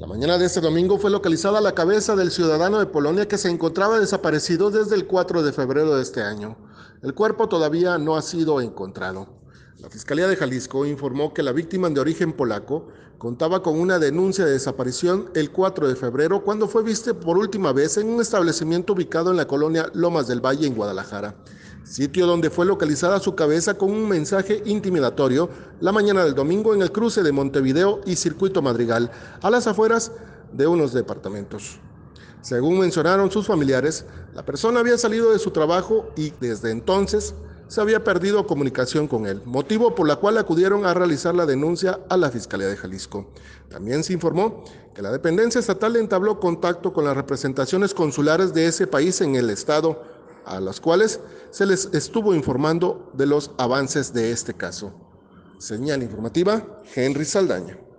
La mañana de este domingo fue localizada la cabeza del ciudadano de Polonia que se encontraba desaparecido desde el 4 de febrero de este año. El cuerpo todavía no ha sido encontrado. La Fiscalía de Jalisco informó que la víctima de origen polaco contaba con una denuncia de desaparición el 4 de febrero cuando fue vista por última vez en un establecimiento ubicado en la colonia Lomas del Valle en Guadalajara sitio donde fue localizada su cabeza con un mensaje intimidatorio la mañana del domingo en el cruce de Montevideo y Circuito Madrigal, a las afueras de unos departamentos. Según mencionaron sus familiares, la persona había salido de su trabajo y desde entonces se había perdido comunicación con él, motivo por la cual acudieron a realizar la denuncia a la Fiscalía de Jalisco. También se informó que la dependencia estatal entabló contacto con las representaciones consulares de ese país en el estado a las cuales se les estuvo informando de los avances de este caso. Señal informativa, Henry Saldaña.